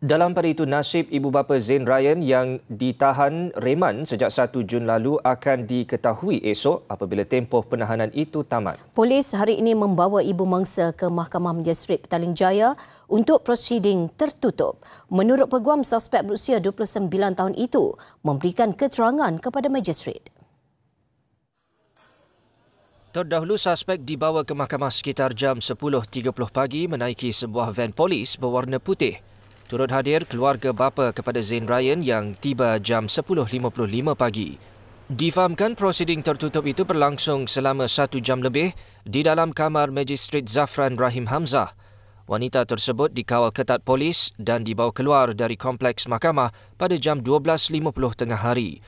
Dalam pada itu, nasib ibu bapa Zain Ryan yang ditahan reman sejak 1 Jun lalu akan diketahui esok apabila tempoh penahanan itu tamat. Polis hari ini membawa ibu mangsa ke Mahkamah Majistret Petaling Jaya untuk prosiding tertutup. Menurut peguam, suspek berusia 29 tahun itu memberikan keterangan kepada Majistret. Terdahulu suspek dibawa ke mahkamah sekitar jam 10.30 pagi menaiki sebuah van polis berwarna putih. Turut hadir keluarga bapa kepada Zain Ryan yang tiba jam 10.55 pagi. Difahamkan prosiding tertutup itu berlangsung selama satu jam lebih di dalam kamar Magistrate Zafran Rahim Hamzah. Wanita tersebut dikawal ketat polis dan dibawa keluar dari kompleks mahkamah pada jam 12.50 tengah hari.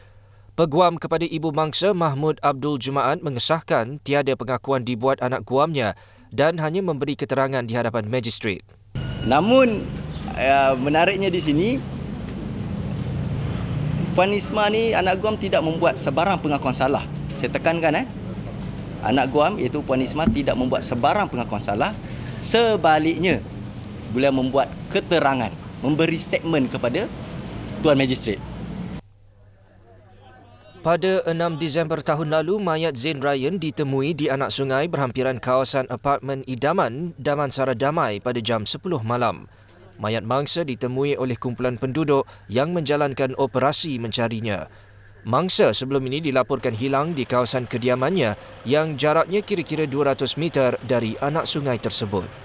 Peguam kepada ibu mangsa Mahmud Abdul Jumaat mengesahkan tiada pengakuan dibuat anak guamnya dan hanya memberi keterangan di hadapan magistrate. Namun Eh, menariknya di sini Puan Nisma ni anak guam tidak membuat sebarang pengakuan salah. Saya tekankan eh. Anak guam iaitu Puan Nisma tidak membuat sebarang pengakuan salah. Sebaliknya beliau membuat keterangan, memberi statement kepada Tuan Magistrate. Pada 6 Disember tahun lalu, mayat Zain Ryan ditemui di anak sungai berhampiran kawasan apartmen idaman Damansara Damai pada jam 10 malam mayat mangsa ditemui oleh kumpulan penduduk yang menjalankan operasi mencarinya. Mangsa sebelum ini dilaporkan hilang di kawasan kediamannya yang jaraknya kira-kira 200 meter dari anak sungai tersebut.